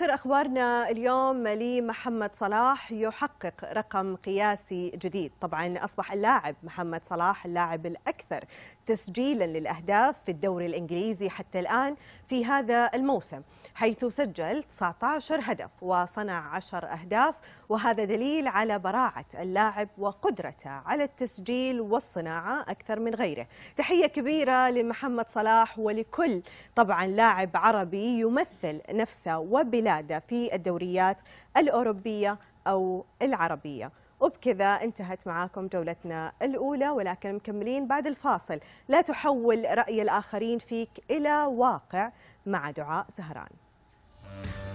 آخر أخبارنا اليوم لمحمد صلاح يحقق رقم قياسي جديد طبعا أصبح اللاعب محمد صلاح اللاعب الأكثر تسجيلا للأهداف في الدوري الإنجليزي حتى الآن في هذا الموسم حيث سجل 19 هدف وصنع 10 أهداف وهذا دليل على براعة اللاعب وقدرته على التسجيل والصناعة أكثر من غيره تحية كبيرة لمحمد صلاح ولكل طبعا لاعب عربي يمثل نفسه وبلا البلاد في الدوريات الأوروبية أو العربية وبكذا انتهت معاكم جولتنا الأولى ولكن مكملين بعد الفاصل لا تحول رأي الآخرين فيك إلى واقع مع دعاء زهران